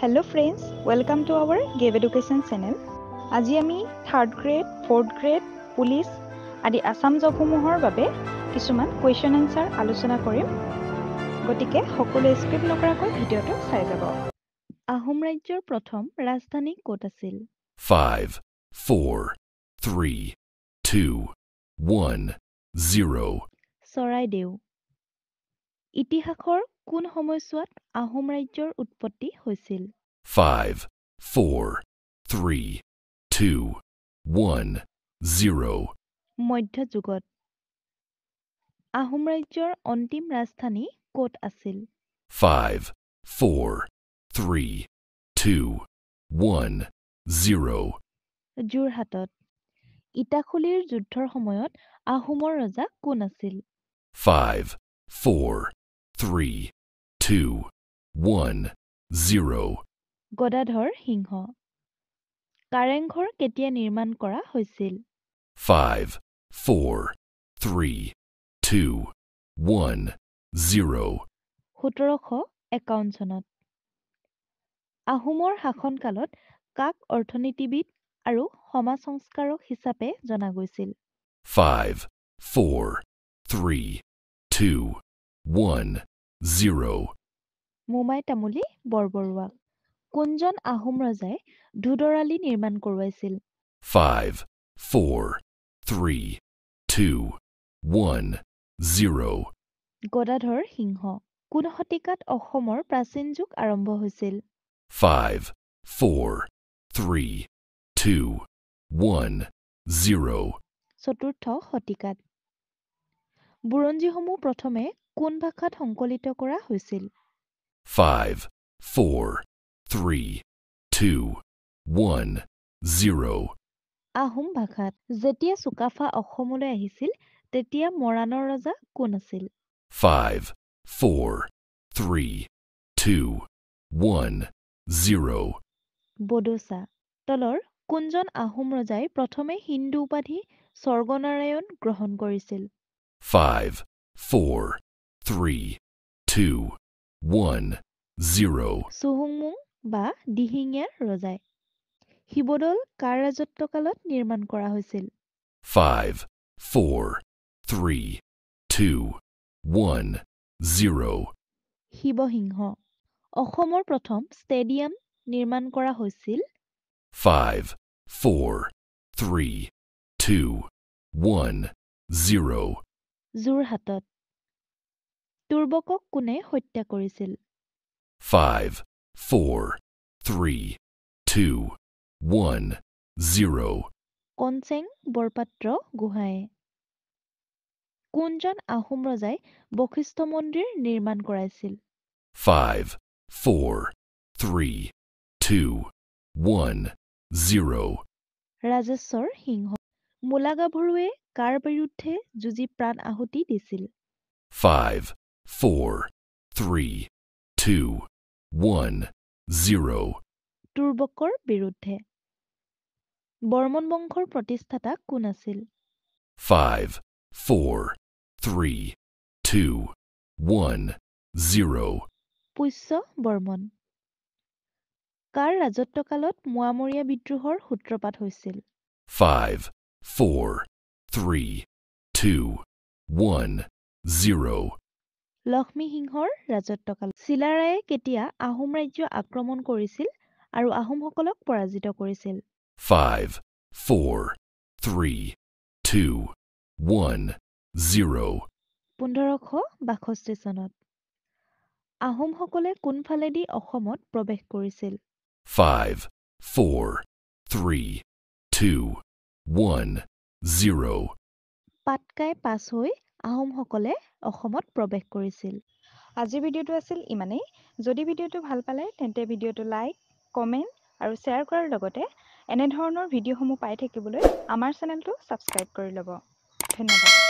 Hello' friends welcome to our gave education channel আজি আমি third grade fourth grade police আদি আছাম জবসমূহৰ বাবে কিছুমান কুৱেশ্যন এনচাৰ আলোচনা কৰিম গতিকে সকলোৱে স্ক্ৰিপ্ট নকৰাকৈ ভিডিঅ'টো চাই যাব আহোম ৰাজ্যৰ প্ৰথম ৰাজধানী ক'ত আছিল five four three two one zero' Charaideo ইতিহাসৰ কোন সময়ছোৱাত আহোম ৰাজ্যৰ উৎপত্তি হৈছিল five four three two one zero' মধ্যযুগত আহোম ৰাজ্যৰ অন্তিম ৰাজধানী ক'ত আছিল five four three two one zero' যোৰহাটত ইটাখুলিৰ যুদ্ধৰ সময়ত আহোমৰ ৰজা কোন আছিল five four three, two, one, zero. Godadhor Hingho. Karenghor Ketia Nirman Kora Hoisil. Five, four, three, two, one, zero. Hutroho Accountsonot. আহোমৰ শাসনকালত কাক অৰ্থনীতিবিদ আৰু সমাজ সংস্কাৰক হিচাপে জনা গৈছিল five four three two one Momai Tamuli Borbarua কোনজন আহোম ৰজাই ধুদৰালি নিৰ্মাণ কৰোৱাইছিল five four three two one zero' Gadadhar Singha কোন শতিকাত অসমৰ প্ৰাচীন যুগ আৰম্ভ হৈছিল five four three two one zero' চতুৰ্থ শতিকাত বুৰঞ্জীসমূহ প্ৰথমে কোন ভাষাত সংকলিত কৰা হৈছিল five four three two one zero' Ahom ভাষাত যেতিয়া চুকাফা অসমলৈ আহিছিল তেতিয়া মৰাণৰ ৰজা কোন আছিল five four three two one zero' Bodousa তলৰ কোনজন আহোম ৰজাই প্ৰথমে হিন্দু উপাধি স্বৰ্গনাৰায়ণ গ্ৰহণ কৰিছিল five four three, two, one, zero. Suhungmung ba dihingyar rozai. Hibodol karajotto kalot nirman kora hoisil. Five, four, three, two, one, zero. Hibohingho. অসমৰ প্ৰথম ষ্টেডিয়াম নিৰ্মাণ কৰা হৈছিল five four three two one zero' যোৰহাটত তুৰ্বকক কোনে হত্যা কৰিছিল five four three two one zero' Konseng Borpatra Gohain কোনজন আহোম ৰজাই বশিষ্ঠ মন্দিৰ নিৰ্মাণ কৰাইছিল five four three two one zero' Rajeswar Singha Mula গাভৰুৱে কাৰ বিৰুদ্ধে যুঁজি প্ৰাণ আহুতি দিছিল five four, three, two, one, zero. Turbokor Birute Bormon Bonkor Protistata Kunasil. Five, four, three, two, one, zero. Puisso Bormon. কাৰ ৰাজত্বকালত মোৱামৰীয়া বিদ্ৰোহৰ সূত্ৰপাত হৈছিল five four three two one zero' Lakshmi সিংহৰ ৰাজত্বকাল চিলাৰায়ে কেতিয়া আহোম ৰাজ্য আক্ৰমণ কৰিছিল আৰু আহোমসকলক পৰাজিত কৰিছিল five four three two one zero' পোন্ধৰশ বাষষ্ঠি চনত আহোমসকলে কোনফালেদি অসমত প্ৰৱেশ কৰিছিল five four three two one zero' Patkai pass হৈ আহোমসকলে অসমত প্ৰৱেশ কৰিছিল আজিৰ ভিডিঅ'টো আছিল ইমানেই যদি ভিডিঅ'টো ভাল পালে তেন্তে ভিডিঅ'টো লাইক কমেণ্ট আৰু শ্বেয়াৰ কৰাৰ লগতে এনেধৰণৰ ভিডিঅ'সমূহ পাই থাকিবলৈ আমাৰ চেনেলটো ছাবস্ক্ৰাইব কৰি ল'ব ধন্যবাদ